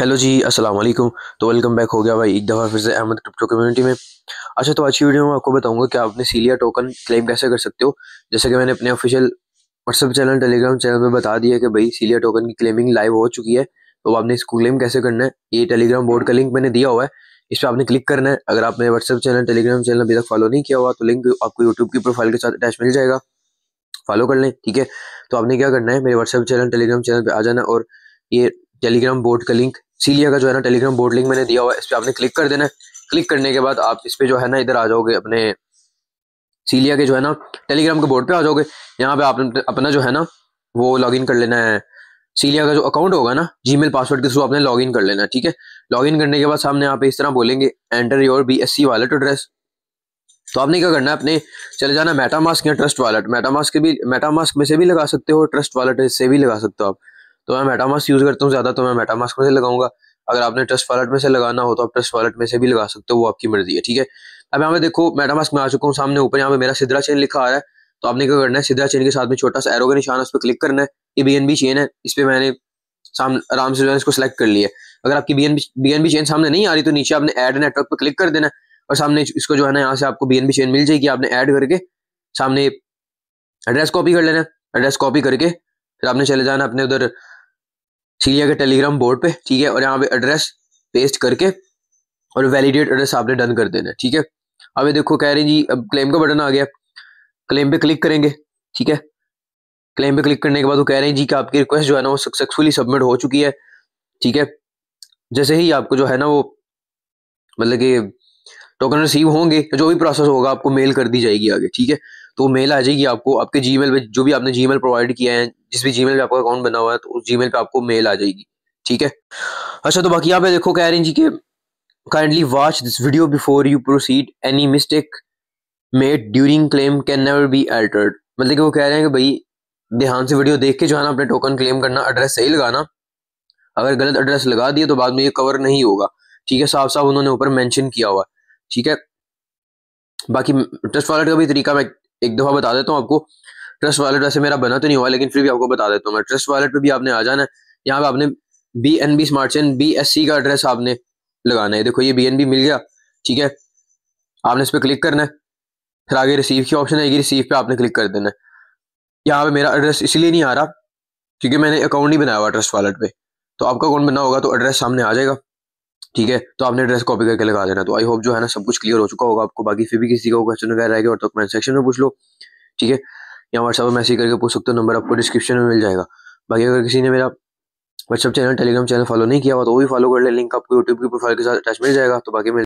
hello जी अस्सलाम वालेकुम तो वेलकम बैक हो गया भाई एक दफ़ा फिर से अहमद क्रिप्टो कम्युनिटी में अच्छा तो आज की वीडियो में आपको बताऊंगा कि आप अपने सीलिया टोकन क्लेम कैसे कर सकते हो जैसे कि मैंने अपने official WhatsApp channel Telegram channel पे बता दिया कि भाई सीलिया टोकन की क्लेमिंग लाइव हो चुकी है तो आपने इसको क्लेम कैसे करना है ये टेलीग्राम बोर्ड का लिंक मैंने दिया हुआ है इस पर आपने क्लिक करना है अगर आपने व्हाट्सअप चैनल टेलीग्राम चैनल अभी तक फॉलो नहीं किया हुआ तो लिंक आपको यूट्यूब की प्रोफाइल के साथ अटैच मिल जाएगा फॉलो कर लें ठीक है तो आपने क्या करना है मेरे व्हाट्सअप चैनल टेलीग्राम चैनल पर आ जाना और ये टेलीग्राम बोर्ड का लिंक सीलिया का जो है ना टेलीग्राम बोर्ड लिंक मैंने दिया हुआ है इस पर आपने क्लिक कर देना है क्लिक करने के बाद आप इस पर जो है ना इधर आ जाओगे अपने सीलिया के जो है ना टेलीग्राम के बोर्ड पे आ जाओगे यहाँ पे आप अपना जो है ना वो लॉगिन कर लेना है सीलिया का जो अकाउंट होगा ना जीमेल पासवर्ड के थ्रू आपने लॉगिन कर लेना है ठीक है लॉगिन करने के बाद सामने आप इस तरह बोलेंगे enter your B S C wallet address तो आपने क्या करना है अपने चले जाना मेटामास्क या ट्रस्ट वॉलेट मेटामास्क के भी मेटामास्क में से भी लगा सकते हो ट्रस्ट वॉलेट से भी लगा सकते हो आप तो मैं मेटामास्क यूज़ करता हूँ ज़्यादा तो मैं मेटामास्क में से लगाऊंगा अगर आपने ट्रस्ट वॉलेट में से लगाना हो तो आप ट्रस्ट वॉलेट में से भी लगा सकते हो वो आपकी मर्जी है ठीक है अब यहाँ पे देखो मेटामास्क में आ चुका हूँ सामने ऊपर यहाँ पे मेरा सिद्रा चेन लिखा आ रहा है तो आपने क्या करना है सिद्रा चेन के साथ में छोटा सा एरो का निशान है उस पर क्लिक करना है ये बी एन बी चेन है इस पर मैंने आराम से जो है इसको सेलेक्ट कर लिया अगर आपकी B N B N B chain सामने नहीं आ रही तो नीचे आपने एड नेटवर्क पर क्लिक कर देना और सामने इसको जो है ना यहाँ से आपको बी एन बी चेन मिल जाएगी आपने ऐड करके सामने एड्रेस कॉपी कर लेना एड्रेस कॉपी करके फिर आपने चले जाना अपने उधर सीरिया के टेलीग्राम बोर्ड पे ठीक है और यहाँ पे एड्रेस पेस्ट करके और वैलिडेट एड्रेस आपने डन कर देना ठीक है अब ये देखो कह रहे हैं जी अब क्लेम का बटन आ गया क्लेम पे क्लिक करेंगे ठीक है क्लेम पे क्लिक करने के बाद वो कह रहे हैं जी कि आपकी रिक्वेस्ट जो है ना वो सक्सेसफुली सबमिट हो चुकी है ठीक है जैसे ही आपको जो है ना वो मतलब कि टोकन रिसीव होंगे जो भी प्रोसेस होगा आपको मेल कर दी जाएगी आगे ठीक है तो मेल आ जाएगी आपको आपके जी मेल जो भी आपने जी प्रोवाइड किया है जिस भी जी मेल आपका अकाउंट बना हुआ है तो उस जी मेल आपको मेल आ जाएगी ठीक है अच्छा तो बाकी यहाँ पे देखो कह रहे हैं जी के kindly watch this video before you proceed any mistake made during claim can never be altered मतलब कि वो कह रहे हैं कि भाई ध्यान से वीडियो देख के जो है ना अपने टोकन क्लेम करना एड्रेस सही लगाना अगर गलत एड्रेस लगा दिए तो बाद में ये कवर नहीं होगा ठीक है साफ साफ उन्होंने ऊपर मेंशन किया हुआ ठीक है बाकी ट्रस्ट वॉलेट का भी तरीका मैं एक दफ़ा बता देता हूँ आपको ट्रस्ट वॉलेट वैसे मेरा बना तो नहीं हुआ लेकिन फिर भी आपको बता देता हूँ मैं ट्रस्ट वॉलेट पर भी आपने आ जाना है यहाँ पे आपने B N B smart chain B S C का एड्रेस आपने लगाना है देखो ये बी एन बी मिल गया ठीक है आपने इस पर क्लिक करना है फिर आगे रिसीव की ऑप्शन आएगी रिसीव पे आपने क्लिक कर देना है यहाँ पे मेरा एड्रेस इसलिए नहीं आ रहा क्योंकि मैंने अकाउंट नहीं बनाया हुआ ट्रस्ट वॉलेट पे तो आपका अकाउंट बना होगा तो एड्रेस सामने आ जाएगा ठीक है तो आपने ड्रेस कॉपी करके लगा देना तो आई होप जो है ना सब कुछ क्लियर हो चुका होगा आपको बाकी फिर भी किसी का क्वेश्चन वगैरह रहेगा और तो कमेंट सेक्शन में पूछ लो ठीक है या व्हाट्सअप में मैसेज करके पूछ सकते हो नंबर आपको डिस्क्रिप्शन में मिल जाएगा बाकी अगर किसी ने मेरा WhatsApp channel Telegram channel follow नहीं किया हुआ तो वो भी फॉलो कर ले लिंक आपको यूट्यूब की प्रोफाइल के साथ अटैच मिल जाएगा तो बाकी